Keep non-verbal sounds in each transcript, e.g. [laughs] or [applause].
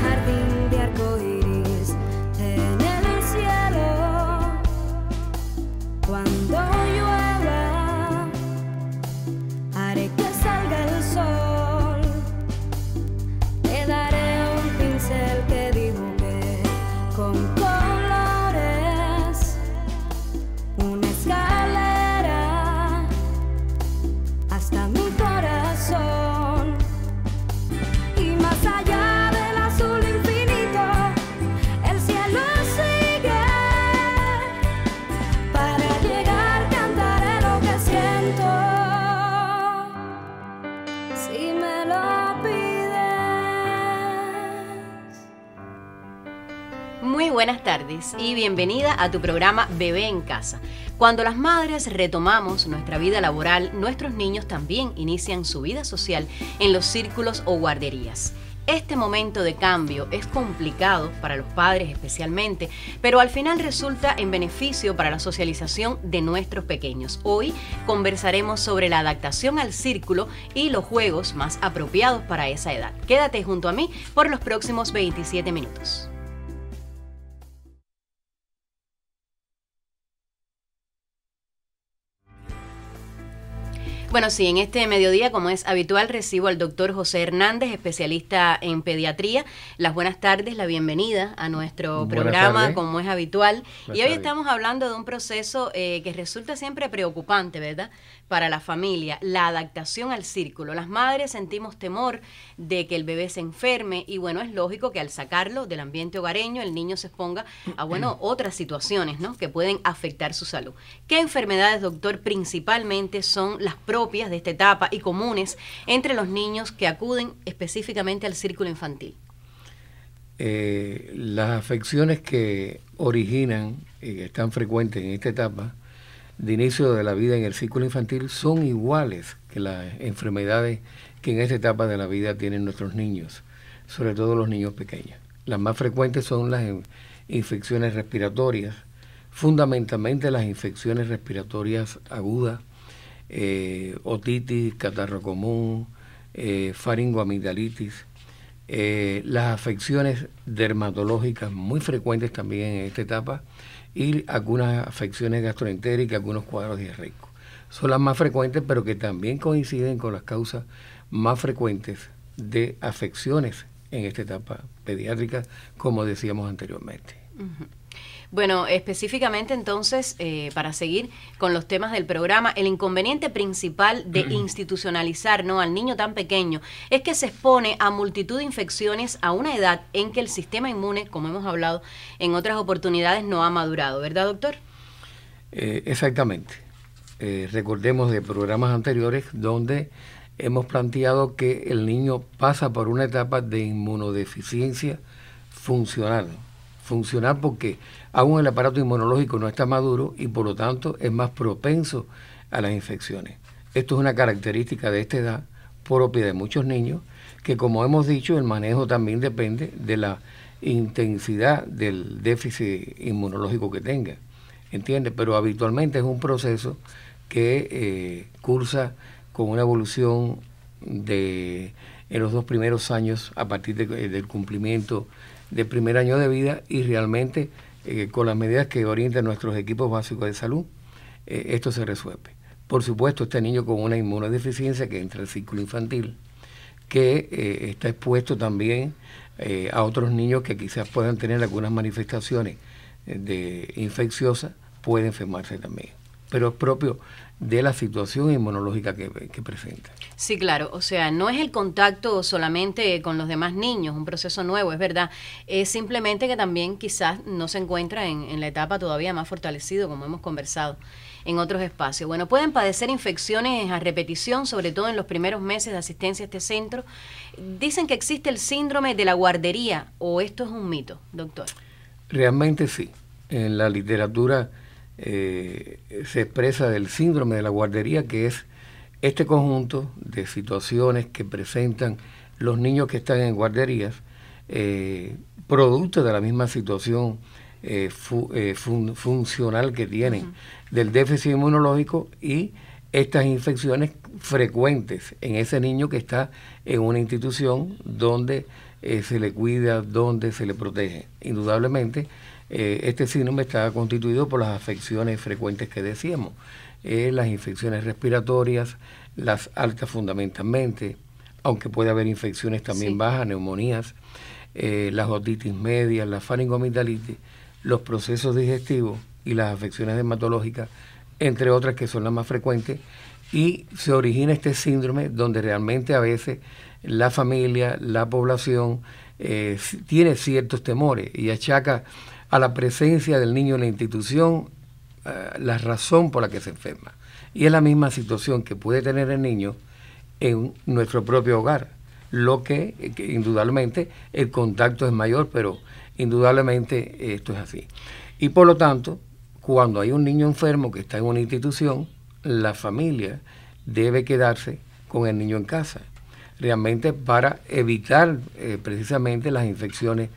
jardín. buenas tardes y bienvenida a tu programa Bebé en Casa. Cuando las madres retomamos nuestra vida laboral, nuestros niños también inician su vida social en los círculos o guarderías. Este momento de cambio es complicado para los padres especialmente, pero al final resulta en beneficio para la socialización de nuestros pequeños. Hoy conversaremos sobre la adaptación al círculo y los juegos más apropiados para esa edad. Quédate junto a mí por los próximos 27 minutos. Bueno, sí, en este mediodía, como es habitual, recibo al doctor José Hernández, especialista en pediatría. Las buenas tardes, la bienvenida a nuestro programa, como es habitual. y hoy estamos hablando de un proceso eh, que resulta siempre preocupante, ¿verdad? para la familia, la adaptación al círculo. Las madres sentimos temor de que el bebé se enferme y bueno, es lógico que al sacarlo del ambiente hogareño el niño se exponga a bueno, mm. otras situaciones, ¿no? que pueden afectar su salud. ¿Qué enfermedades, doctor, principalmente son las propias de esta etapa y comunes entre los niños que acuden específicamente al círculo infantil? Eh, las afecciones que originan y están frecuentes en esta etapa de inicio de la vida en el ciclo infantil son iguales que las enfermedades que en esta etapa de la vida tienen nuestros niños, sobre todo los niños pequeños. Las más frecuentes son las infecciones respiratorias, fundamentalmente las infecciones respiratorias agudas, eh, otitis, catarro común, eh, faringoamigdalitis, eh, las afecciones dermatológicas muy frecuentes también en esta etapa, y algunas afecciones gastroentéricas, algunos cuadros diarreicos. Son las más frecuentes, pero que también coinciden con las causas más frecuentes de afecciones en esta etapa pediátrica, como decíamos anteriormente. Bueno, específicamente entonces, eh, para seguir con los temas del programa, el inconveniente principal de mm. institucionalizar ¿no? al niño tan pequeño es que se expone a multitud de infecciones a una edad en que el sistema inmune, como hemos hablado en otras oportunidades, no ha madurado, ¿verdad, doctor? Eh, exactamente. Eh, recordemos de programas anteriores donde hemos planteado que el niño pasa por una etapa de inmunodeficiencia funcional funcionar porque aún el aparato inmunológico no está maduro y por lo tanto es más propenso a las infecciones. Esto es una característica de esta edad propia de muchos niños que como hemos dicho el manejo también depende de la intensidad del déficit inmunológico que tenga. ¿Entiendes? Pero habitualmente es un proceso que eh, cursa con una evolución de en los dos primeros años a partir eh, del cumplimiento de primer año de vida y realmente eh, con las medidas que orientan nuestros equipos básicos de salud, eh, esto se resuelve. Por supuesto, este niño con una inmunodeficiencia que entra al círculo infantil, que eh, está expuesto también a otros niños que quizás puedan tener algunas manifestaciones de infecciosas, puede enfermarse también. Pero es propio de la situación inmunológica que, presenta. Sí, claro, o sea, no es el contacto solamente con los demás niños, un proceso nuevo, es verdad, es simplemente que también quizás no se encuentra en, en la etapa todavía más fortalecido, como hemos conversado en otros espacios. Bueno, pueden padecer infecciones a repetición, sobre todo en los primeros meses de asistencia a este centro. Dicen que existe el síndrome de la guardería, o esto es un mito, doctor. Realmente sí, en la literatura eh, se expresa del síndrome de la guardería, que es este conjunto de situaciones que presentan los niños que están en guarderías, eh, producto de la misma situación eh, funcional que tienen, del déficit inmunológico y estas infecciones frecuentes en ese niño que está en una institución donde se le cuida, donde se le protege. Indudablemente, eh, este síndrome está constituido por las afecciones frecuentes que decíamos, eh, las infecciones respiratorias, las altas fundamentalmente, aunque puede haber infecciones también bajas, neumonías, eh, las otitis medias, la faringomitalitis los procesos digestivos y las afecciones dermatológicas, entre otras que son las más frecuentes, y se origina este síndrome donde realmente a veces la familia, la población tiene ciertos temores y achaca a la presencia del niño en la institución eh, la razón por la que se enferma. Y es la misma situación que puede tener el niño en nuestro propio hogar, lo que, indudablemente el contacto es mayor, pero indudablemente esto es así. Y por lo tanto, cuando hay un niño enfermo que está en una institución, la familia debe quedarse con el niño en casa, realmente para evitar eh, precisamente las infecciones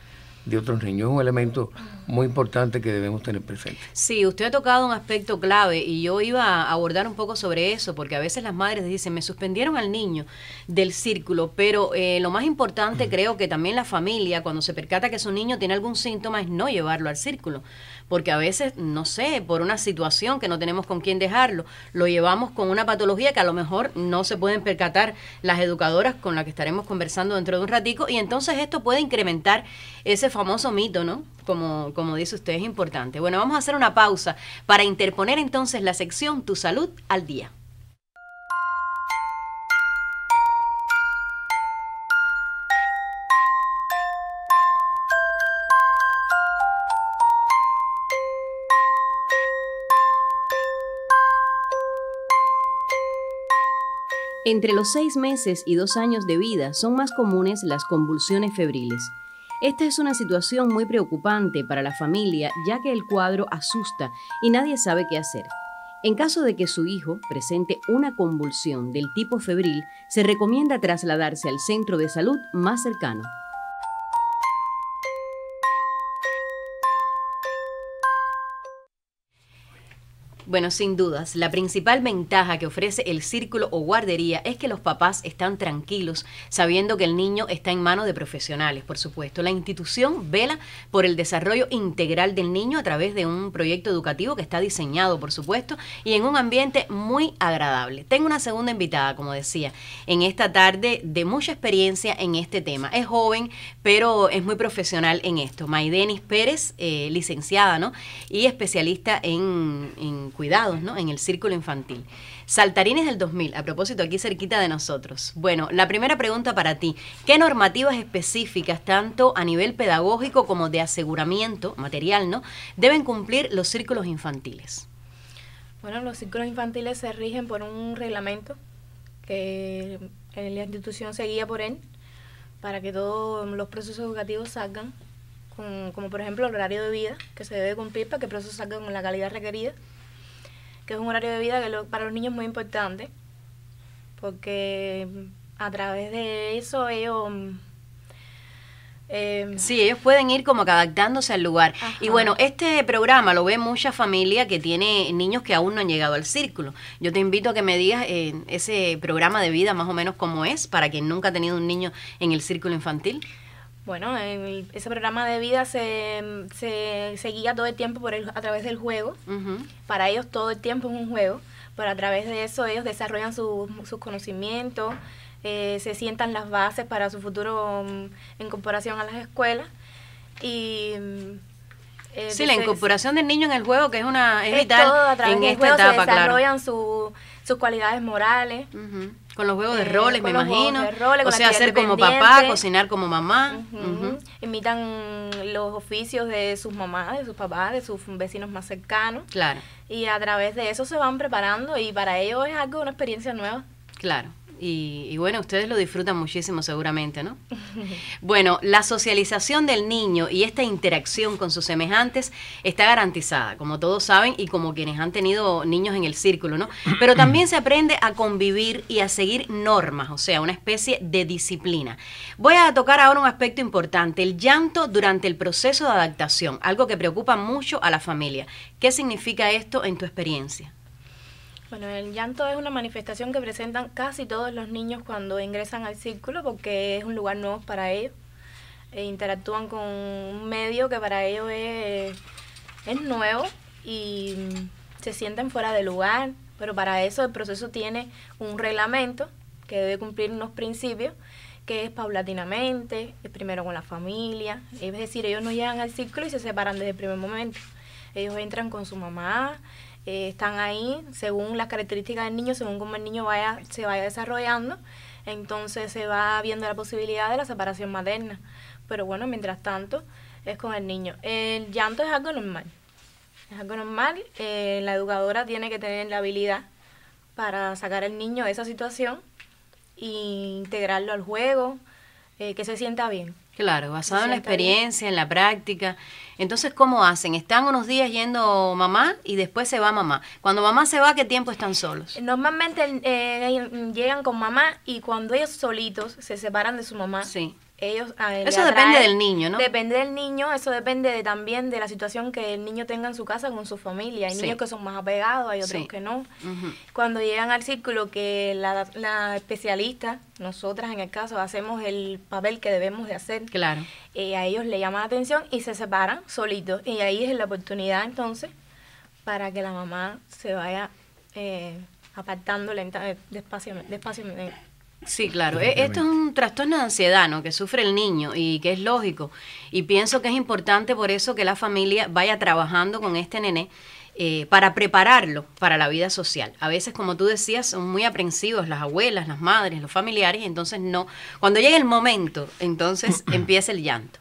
de otros niños. Es un elemento muy importante que debemos tener presente. Sí, usted ha tocado un aspecto clave y yo iba a abordar un poco sobre eso, porque a veces las madres dicen, me suspendieron al niño del círculo, pero eh, lo más importante creo que también la familia, cuando se percata que su niño tiene algún síntoma, es no llevarlo al círculo porque a veces, no sé, por una situación que no tenemos con quién dejarlo, lo llevamos con una patología que a lo mejor no se pueden percatar las educadoras con las que estaremos conversando dentro de un ratico, y entonces esto puede incrementar ese famoso mito, ¿no? Como, como dice usted, es importante. Bueno, vamos a hacer una pausa para interponer entonces la sección Tu salud al día. Entre los seis meses y dos años de vida son más comunes las convulsiones febriles. Esta es una situación muy preocupante para la familia ya que el cuadro asusta y nadie sabe qué hacer. En caso de que su hijo presente una convulsión del tipo febril, se recomienda trasladarse al centro de salud más cercano. Bueno, sin dudas, la principal ventaja que ofrece el círculo o guardería es que los papás están tranquilos, sabiendo que el niño está en manos de profesionales, por supuesto. La institución vela por el desarrollo integral del niño a través de un proyecto educativo que está diseñado, por supuesto, y en un ambiente muy agradable. Tengo una segunda invitada, como decía, en esta tarde de mucha experiencia en este tema. Es joven, pero es muy profesional en esto. Maidenis Pérez, eh, licenciada, ¿no? Y especialista en, en cuidados, ¿no? En el círculo infantil. Saltarines del 2000, a propósito, aquí cerquita de nosotros. Bueno, la primera pregunta para ti. ¿Qué normativas específicas, tanto a nivel pedagógico como de aseguramiento material, ¿no? Deben cumplir los círculos infantiles. Bueno, los círculos infantiles se rigen por un reglamento que eh, la institución se guía por él para que todos los procesos educativos salgan, como por ejemplo el horario de vida que se debe cumplir para que el proceso salga con la calidad requerida que es un horario de vida que para los niños es muy importante, porque mm, a través de eso ellos... Eh, sí, ellos pueden ir como que adaptándose al lugar. Y bueno, este programa lo ve mucha familia que tiene niños que aún no han llegado al círculo. Yo te invito a que me digas eh, ese programa de vida más o menos cómo es para quien nunca ha tenido un niño en el círculo infantil. Bueno, ese programa de vida se, se, guía todo el tiempo por a través del juego. Para ellos todo el tiempo es un juego, pero a través de eso ellos desarrollan sus conocimientos, eh, se sientan las bases para su futuro incorporación mm, a las escuelas. Y mm, eh, sí, la incorporación del niño en el juego, que es una es, vital en esta etapa, desarrollan sus cualidades morales. Con los juegos de eh, roles, me imagino. o sea, hacer como papá, cocinar como mamá. Imitan los oficios de sus mamás, de sus papás, de sus vecinos más cercanos. Claro. Y a través de eso se van preparando y para ellos es algo, una experiencia nueva. Claro y, bueno, ustedes lo disfrutan muchísimo seguramente, ¿no? [laughs] Bueno, la socialización del niño y esta interacción con sus semejantes está garantizada, como todos saben y como quienes han tenido niños en el círculo, ¿no? Pero también se aprende a convivir y a seguir normas, o sea, una especie de disciplina. Voy a tocar ahora un aspecto importante, el llanto durante el proceso de adaptación, algo que preocupa mucho a la familia. ¿Qué significa esto en tu experiencia? Bueno, el llanto es una manifestación que presentan casi todos los niños cuando ingresan al círculo porque es un lugar nuevo para ellos. E interactúan con un medio que para ellos es, es nuevo y mm, se sienten fuera de lugar, pero para eso el proceso tiene un reglamento que debe cumplir unos principios que es paulatinamente, es primero con la familia, es decir, ellos no llegan al círculo y se separan desde el primer momento. Ellos entran con su mamá, eh, están ahí según las características del niño, según cómo el niño vaya, se vaya desarrollando, entonces se va viendo la posibilidad de la separación materna. Pero bueno, mientras tanto es con el niño. El llanto es algo normal, es algo normal, eh, la educadora tiene que tener la habilidad para sacar al niño de esa situación e integrarlo al juego, eh, que se sienta bien. Claro, basado en la experiencia, en la práctica. Entonces, ¿cómo hacen? ¿Están unos días yendo mamá y después se va mamá? Cuando mamá se va, ¿qué tiempo están solos? Normalmente eh, llegan con mamá y cuando ellos solitos se separan de su mamá, sí ellos ah, eso depende del niño no depende del niño eso depende de, también de la situación que el niño tenga en su casa con su familia hay niños que son más apegados hay otros que no cuando llegan al círculo que la, la, especialista nosotras en el caso hacemos el papel que debemos de hacer claro eh, a ellos le llama la atención y se separan solitos y ahí es la oportunidad entonces para que la mamá se vaya eh, apartando lentamente eh, despacio, despacio, eh, Sí, claro. E, esto es un trastorno de ansiedad ¿no? que sufre el niño y que es lógico. Y pienso que es importante por eso que la familia vaya trabajando con este nené eh, para prepararlo para la vida social. A veces, como tú decías, son muy aprensivos las abuelas, las madres, los familiares, entonces no. Cuando llega el momento, entonces [clears throat] empieza el llanto.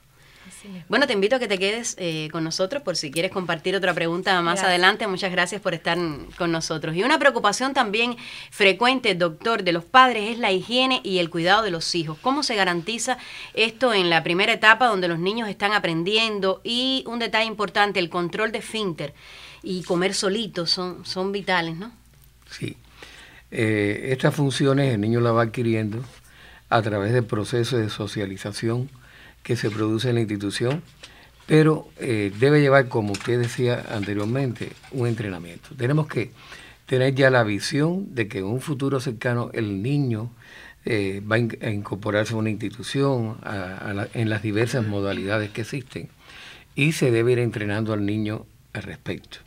Bueno, te invito a que te quedes eh, con nosotros por si quieres compartir otra pregunta más adelante. Muchas gracias por estar con nosotros. Y una preocupación también frecuente, doctor, de los padres es la higiene y el cuidado de los hijos. ¿Cómo se garantiza esto en la primera etapa donde los niños están aprendiendo? Y un detalle importante, el control de Finter y comer solitos son, son vitales, ¿no? Sí. Eh, estas funciones el niño las va adquiriendo a través del proceso de socialización que se produce en la institución, pero eh, debe llevar, como usted decía anteriormente, un entrenamiento. Tenemos que tener ya la visión de que en un futuro cercano el niño eh, va a incorporarse a una institución en las diversas modalidades que existen y se debe ir entrenando al niño al respecto.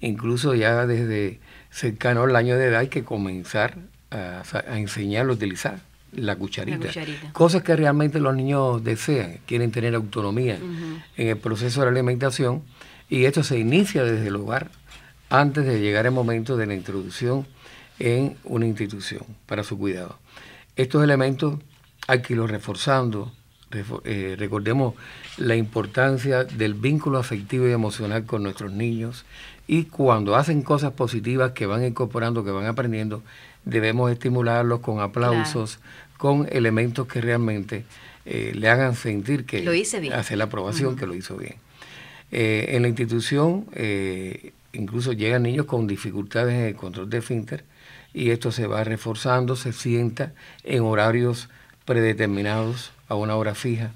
Incluso ya desde cercano al año de edad hay que comenzar a, a enseñarlo a utilizar la cucharita. Cosas que realmente los niños desean, quieren tener autonomía en el proceso de la alimentación y esto se inicia desde el hogar antes de llegar el momento de la introducción en una institución para su cuidado. Estos elementos hay que irlos reforzando. Eh, recordemos la importancia del vínculo afectivo y emocional con nuestros niños y cuando hacen cosas positivas que van incorporando, que van aprendiendo, debemos estimularlos con aplausos, con elementos que realmente eh, le hagan sentir que lo hace la aprobación, que lo hizo bien. Eh, en la institución eh, incluso llegan niños con dificultades en el control de finter y esto se va reforzando, se sienta en horarios predeterminados a una hora fija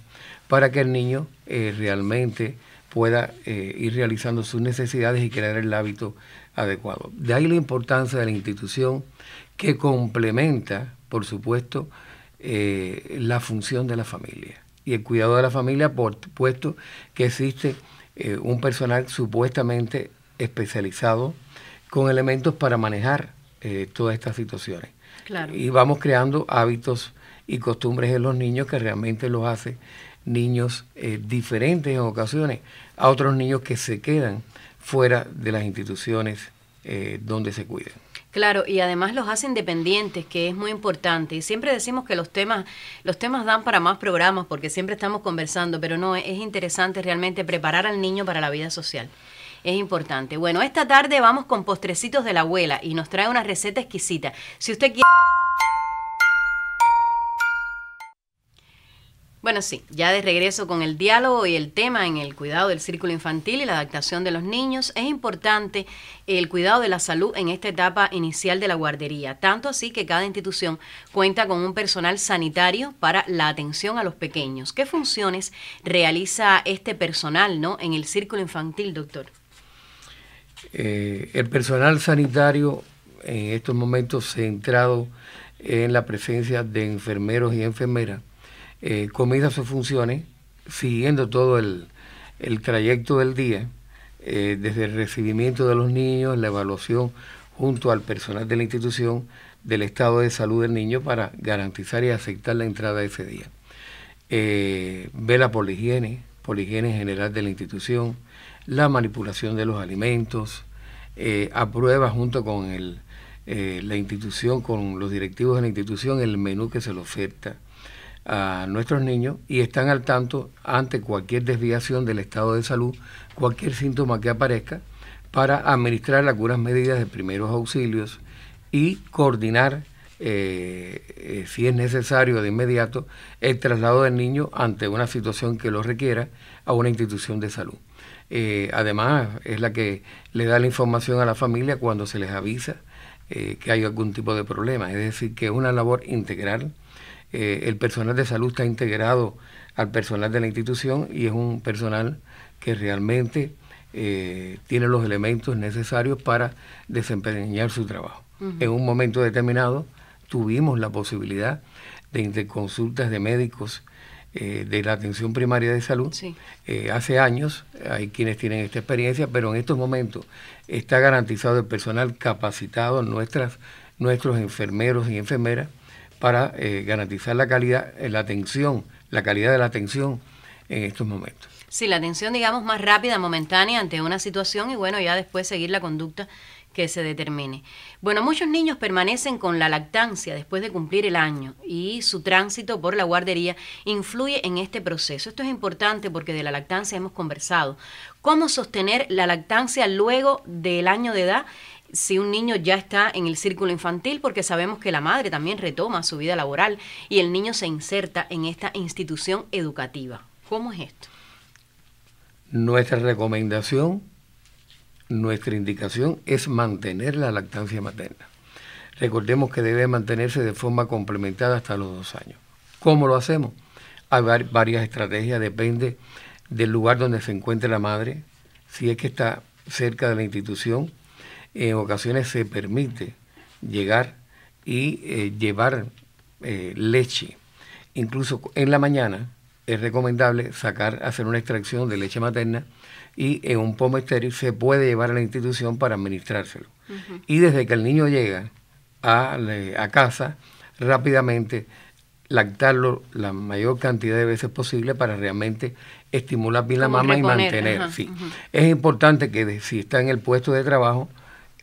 para que el niño realmente pueda eh, ir realizando sus necesidades y crear el hábito adecuado. De ahí la importancia de la institución que complementa, por supuesto, eh, la función de la familia y el cuidado de la familia, por supuesto que existe eh, un personal supuestamente especializado con elementos para manejar todas estas situaciones. Y vamos creando hábitos y costumbres en los niños que realmente los hace niños eh, diferentes en ocasiones a otros niños que se quedan fuera de las instituciones eh, donde se cuiden. Claro, y además los hace independientes que es muy importante. Y siempre decimos que los temas, los temas dan para más programas, porque siempre estamos conversando, pero no, es interesante realmente preparar al niño para la vida social. Es importante. Bueno, esta tarde vamos con postrecitos de la abuela y nos trae una receta exquisita. Si usted quiere... Bueno, sí, ya de regreso con el diálogo y el tema en el cuidado del círculo infantil y la adaptación de los niños, es importante el cuidado de la salud en esta etapa inicial de la guardería, tanto así que cada institución cuenta con un personal sanitario para la atención a los pequeños. ¿Qué funciones realiza este personal ¿no? en el círculo infantil, doctor? Eh, el personal sanitario en estos momentos centrado en la presencia de enfermeros y enfermeras eh, o sus funciones siguiendo todo el, trayecto del día, eh, desde el recibimiento de los niños, la evaluación junto al personal de la institución del estado de salud del niño para garantizar y aceptar la entrada ese día. Eh, vela la higiene, poligiene general de la institución, la manipulación de los alimentos, eh, aprueba junto con eh, la institución, con los directivos de la institución, el menú que se le oferta a nuestros niños y están al tanto ante cualquier desviación del estado de salud, cualquier síntoma que aparezca, para administrar curas medidas de primeros auxilios y coordinar, eh, eh, si es necesario de inmediato, el traslado del niño ante una situación que lo requiera a una institución de salud. Eh, además, es la que le da la información a la familia cuando se les avisa que hay algún tipo de problema, es decir, que es una labor integral eh, el personal de salud está integrado al personal de la institución y es un personal que realmente eh, tiene los elementos necesarios para desempeñar su trabajo. En un momento determinado tuvimos la posibilidad de consultas de médicos eh, de la atención primaria de salud. hace años hay quienes tienen esta experiencia, pero en estos momentos está garantizado el personal capacitado, nuestras, nuestros enfermeros y enfermeras para eh, garantizar la calidad, eh, la atención, la calidad de la atención en estos momentos. Sí, la atención, digamos, más rápida, momentánea ante una situación y bueno, ya después seguir la conducta que se determine. Bueno, muchos niños permanecen con la lactancia después de cumplir el año y su tránsito por la guardería influye en este proceso. Esto es importante porque de la lactancia hemos conversado. ¿Cómo sostener la lactancia luego del año de edad si un niño ya está en el círculo infantil, porque sabemos que la madre también retoma su vida laboral y el niño se inserta en esta institución educativa. ¿Cómo es esto? Nuestra recomendación, nuestra indicación es mantener la lactancia materna. Recordemos que debe mantenerse de forma complementada hasta los dos años. ¿Cómo lo hacemos? Hay varias estrategias, depende del lugar donde se encuentre la madre, si es que está cerca de la institución, en ocasiones se permite llegar y eh, llevar eh, leche. Incluso en la mañana es recomendable sacar, hacer una extracción de leche materna y en un pomo estéril se puede llevar a la institución para administrárselo. Y desde que el niño llega a, casa, rápidamente lactarlo la mayor cantidad de veces posible para realmente estimular bien la mama y mantener. Es importante que si está en el puesto de trabajo,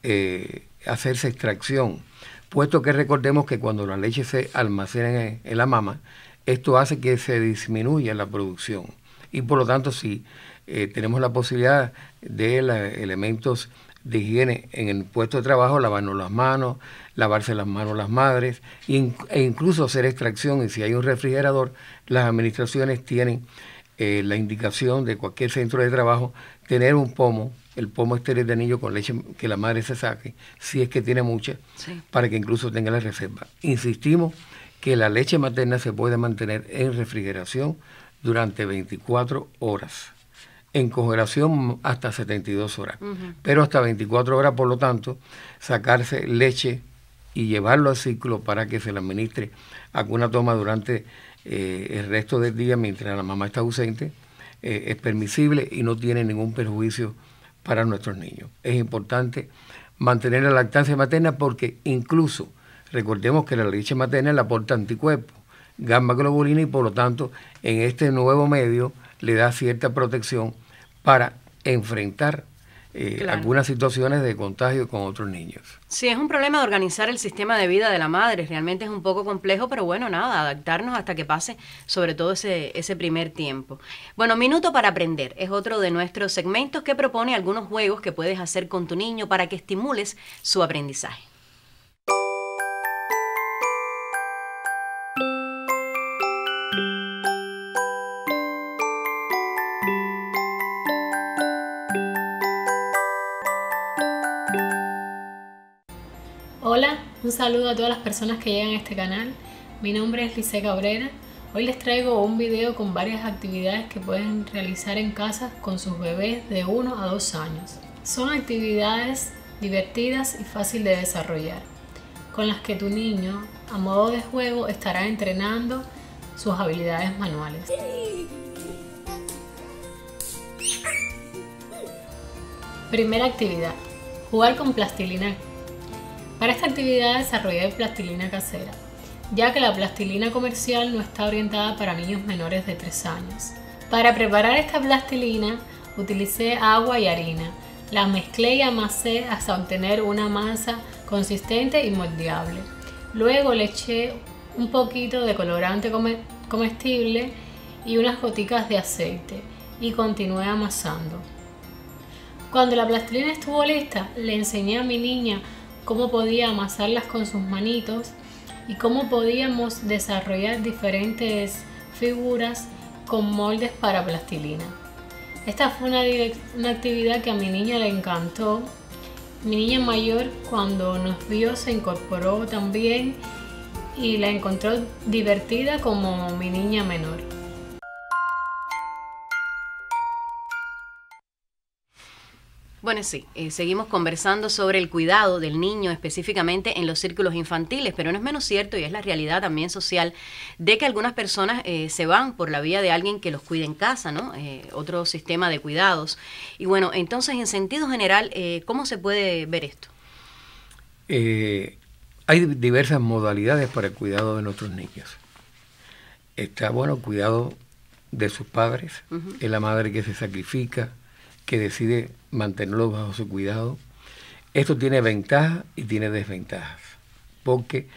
eh, hacerse extracción, puesto que recordemos que cuando la leche se almacena en, la mama, esto hace que se disminuya la producción y por lo tanto si eh, tenemos la posibilidad de elementos de higiene en el puesto de trabajo, lavarnos las manos, lavarse las manos las madres e incluso hacer extracción. Y si hay un refrigerador, las administraciones tienen eh, la indicación de cualquier centro de trabajo tener un pomo el pomo estéril de anillo con leche que la madre se saque, si es que tiene mucha, para que incluso tenga la reserva. Insistimos que la leche materna se puede mantener en refrigeración durante 24 horas, en congelación hasta 72 horas, pero hasta 24 horas, por lo tanto, sacarse leche y llevarlo al ciclo para que se la administre alguna toma durante eh, el resto del día mientras la mamá está ausente, eh, es permisible y no tiene ningún perjuicio para nuestros niños. Es importante mantener la lactancia materna porque incluso recordemos que la leche materna le aporta anticuerpos, gamma globulina y por lo tanto en este nuevo medio le da cierta protección para enfrentar eh, algunas situaciones de contagio con otros niños. Sí, es un problema de organizar el sistema de vida de la madre, realmente es un poco complejo, pero bueno, nada, adaptarnos hasta que pase sobre todo ese, ese primer tiempo. Bueno, Minuto para Aprender es otro de nuestros segmentos que propone algunos juegos que puedes hacer con tu niño para que estimules su aprendizaje. Un saludo a todas las personas que llegan a este canal. Mi nombre es Lise Cabrera. Hoy les traigo un video con varias actividades que pueden realizar en casa con sus bebés de 1 a 2 años. Son actividades divertidas y fácil de desarrollar, con las que tu niño, a modo de juego, estará entrenando sus habilidades manuales. Primera actividad, jugar con plastilina para esta actividad desarrollé plastilina casera, ya que la plastilina comercial no está orientada para niños menores de 3 años. Para preparar esta plastilina utilicé agua y harina. La mezclé y amasé hasta obtener una masa consistente y moldeable. Luego le eché un poquito de colorante comestible y unas goticas de aceite y continué amasando. Cuando la plastilina estuvo lista, le enseñé a mi niña cómo podía amasarlas con sus manitos y cómo podíamos desarrollar diferentes figuras con moldes para plastilina. Esta fue una, una, actividad que a mi niña le encantó. Mi niña mayor cuando nos vio se incorporó también y la encontró divertida como mi niña menor. Bueno, sí, eh, seguimos conversando sobre el cuidado del niño específicamente en los círculos infantiles, pero no es menos cierto y es la realidad también social de que algunas personas eh, se van por la vía de alguien que los cuide en casa, ¿no? Eh, otro sistema de cuidados. Y bueno, entonces en sentido general, ¿cómo se puede ver esto? hay diversas modalidades para el cuidado de nuestros niños. Está, bueno, el cuidado de sus padres, es la madre que se sacrifica, que decide mantenerlo bajo su cuidado. Esto tiene ventajas y tiene desventajas, porque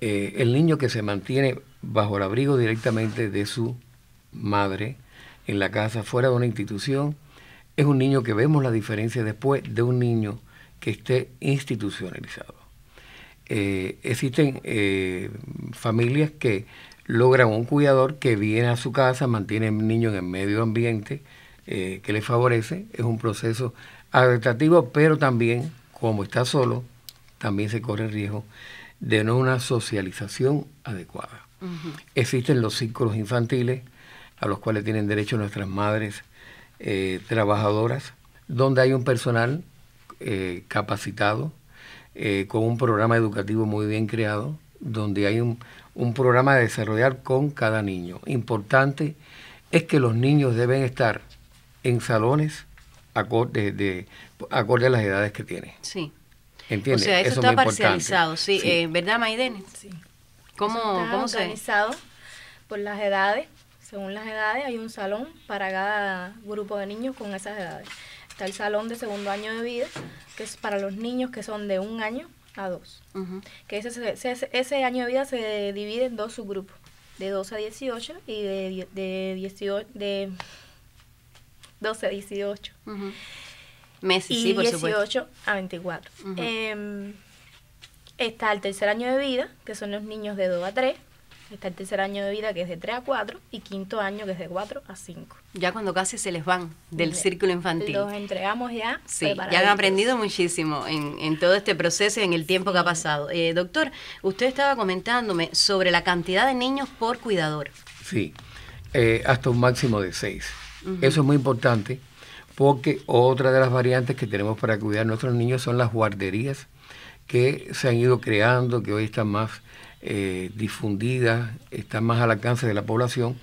eh, el niño que se mantiene bajo el abrigo directamente de su madre, en la casa, fuera de una institución, es un niño que vemos la diferencia después de un niño que esté institucionalizado. Eh, existen eh, familias que logran un cuidador que viene a su casa, mantiene al niño en el medio ambiente, eh, que le favorece, es un proceso adaptativo, pero también, como está solo, también se corre el riesgo de no una socialización adecuada. Existen los círculos infantiles a los cuales tienen derecho nuestras madres eh, trabajadoras, donde hay un personal eh, capacitado, con un programa educativo muy bien creado, donde hay un, un programa de desarrollar con cada niño. Importante es que los niños deben estar en salones acorde, de, acorde a las edades que tiene. Sí. ¿Entiendes? O sea, eso, está parcializado, sí. Eh, ¿Verdad, Maiden? Sí. ¿Cómo, está organizado por las edades. Según las edades, hay un salón para cada grupo de niños con esas edades. Está el salón de segundo año de vida, que es para los niños que son de un año a dos. Que ese, año de vida se divide en dos subgrupos, de 2 a 18 y de, de 18... De, 12 a 18. Uh y 18 a 24. está el tercer año de vida, que son los niños de 2 a 3. Está el tercer año de vida, que es de 3 a 4. Y quinto año, que es de 4 a 5. Ya cuando casi se les van del círculo infantil. Los entregamos ya. Sí, ya han aprendido muchísimo en, todo este proceso y en el tiempo que ha pasado. Eh, doctor, usted estaba comentándome sobre la cantidad de niños por cuidador. Sí, eh, hasta un máximo de 6. Eso es muy importante porque otra de las variantes que tenemos para cuidar a nuestros niños son las guarderías que se han ido creando, que hoy están más eh, difundidas, están más al alcance de la población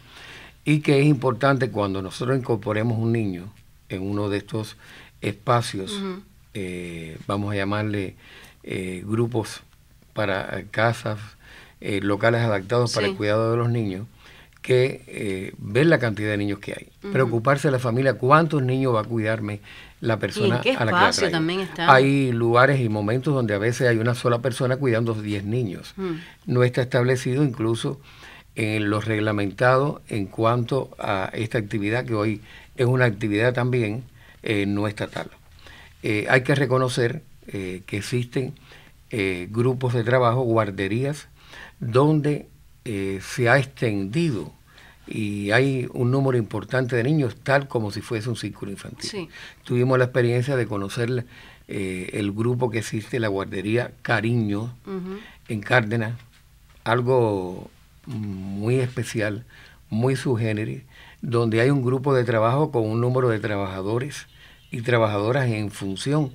y que es importante cuando nosotros incorporemos un niño en uno de estos espacios, eh, vamos a llamarle eh, grupos para casas, locales adaptados para el cuidado de los niños, que eh, ver la cantidad de niños que hay. Preocuparse de la familia, cuántos niños va a cuidarme la persona a la que también está? Hay lugares y momentos donde a veces hay una sola persona cuidando 10 niños. No está establecido incluso en los reglamentados en cuanto a esta actividad que hoy es una actividad también eh, no estatal. Eh, hay que reconocer que existen grupos de trabajo, guarderías, donde eh, se ha extendido y hay un número importante de niños, tal como si fuese un círculo infantil. Tuvimos la experiencia de conocer eh, el grupo que existe, la guardería Cariño, en Cárdenas, algo muy especial, muy subgénero, donde hay un grupo de trabajo con un número de trabajadores y trabajadoras en función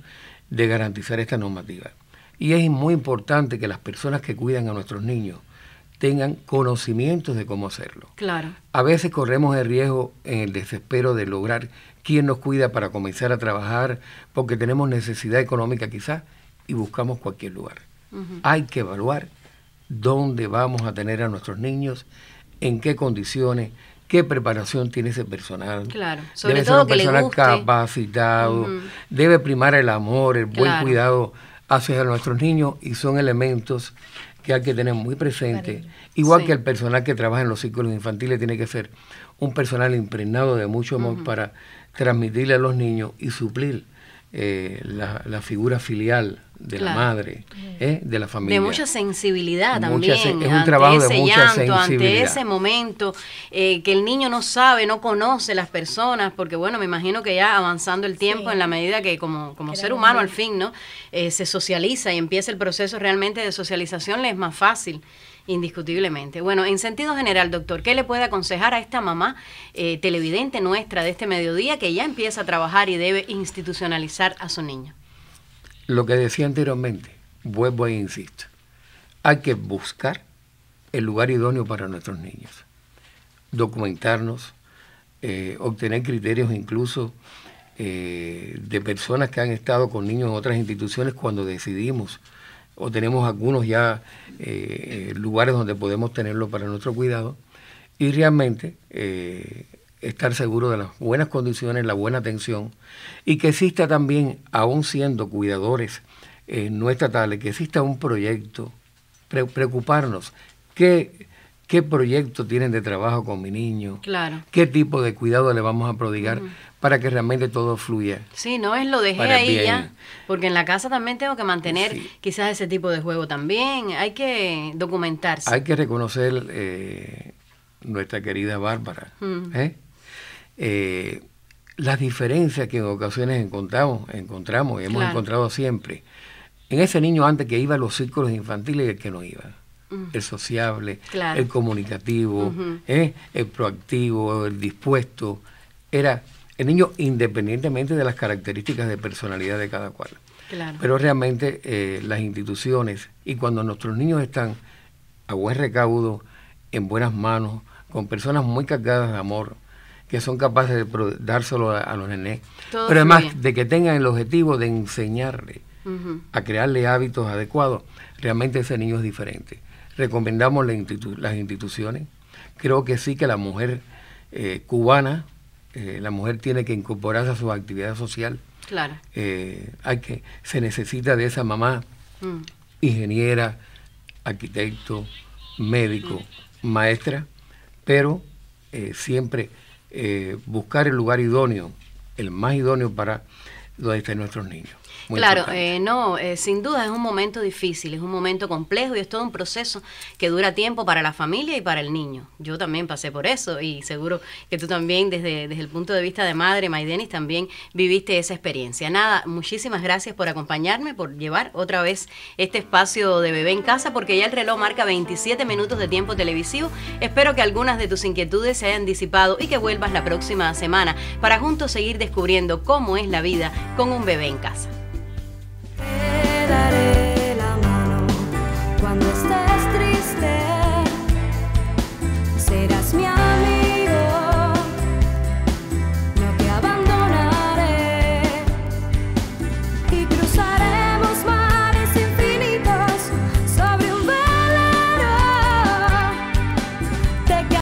de garantizar esta normativa. Y es muy importante que las personas que cuidan a nuestros niños tengan conocimientos de cómo hacerlo. Claro. A veces corremos el riesgo en el desespero de lograr quién nos cuida para comenzar a trabajar porque tenemos necesidad económica quizás y buscamos cualquier lugar. Hay que evaluar dónde vamos a tener a nuestros niños, en qué condiciones, qué preparación tiene ese personal. Claro, debe ser un personal capacitado, debe primar el amor, el buen cuidado hacia nuestros niños y son elementos que hay que tener muy presente, igual que el personal que trabaja en los círculos infantiles tiene que ser un personal impregnado de mucho amor para transmitirle a los niños y suplir eh, la, figura filial de la madre, ¿eh? de la familia. De mucha sensibilidad también. es un trabajo ese llanto, Ante ese momento eh, que el niño no sabe, no conoce las personas, porque bueno, me imagino que ya avanzando el tiempo en la medida que como, ser humano al fin, ¿no? Eh, se socializa y empieza el proceso realmente de socialización, le es más fácil. Indiscutiblemente. Bueno, en sentido general, doctor, ¿qué le puede aconsejar a esta mamá televidente nuestra de este mediodía que ya empieza a trabajar y debe institucionalizar a su niño? Lo que decía anteriormente, vuelvo e insisto, hay que buscar el lugar idóneo para nuestros niños, documentarnos, eh, obtener criterios incluso eh, de personas que han estado con niños en otras instituciones cuando decidimos o tenemos algunos ya eh, lugares donde podemos tenerlo para nuestro cuidado y realmente estar seguro de las buenas condiciones, la buena atención, y que exista también, aún siendo cuidadores eh, no estatales, que exista un proyecto, preocuparnos, qué, qué proyecto tienen de trabajo con mi niño, claro. qué tipo de cuidado le vamos a prodigar. para que realmente todo fluya. Sí, no es lo dejé ahí ya, porque en la casa también tengo que mantener quizás ese tipo de juego también, hay que documentarse. Hay que reconocer eh, nuestra querida Bárbara, ¿eh? Eh, las diferencias que en ocasiones encontramos, encontramos y hemos encontrado siempre. En ese niño antes que iba a los círculos infantiles y el que no iba. Mm. El sociable, el comunicativo, ¿eh? el proactivo, el dispuesto. Era el niño independientemente de las características de personalidad de cada cual. Pero realmente eh, las instituciones y cuando nuestros niños están a buen recaudo, en buenas manos, con personas muy cargadas de amor, que son capaces de dárselo a, los nenes. Pero además de que tengan el objetivo de enseñarle a crearle hábitos adecuados, realmente ese niño es diferente. Recomendamos las instituciones. Creo que sí que la mujer eh, cubana, eh, la mujer tiene que incorporarse a su actividad social. Claro. Eh, hay que, se necesita de esa mamá, mm. ingeniera, arquitecto, médico, mm. maestra, pero siempre eh, buscar el lugar idóneo, el más idóneo para lo nuestros niños. claro, eh, no, eh, sin duda es un momento difícil, es un momento complejo y es todo un proceso que dura tiempo para la familia y para el niño. Yo también pasé por eso y seguro que tú también desde, desde el punto de vista de madre, Maidenis, también viviste esa experiencia. Nada, muchísimas gracias por acompañarme, por llevar otra vez este espacio de bebé en casa porque ya el reloj marca 27 minutos de tiempo televisivo. Espero que algunas de tus inquietudes se hayan disipado y que vuelvas la próxima semana para juntos seguir descubriendo cómo es la vida con un bebé en casa. Te daré la mano cuando estés triste, serás mi amigo.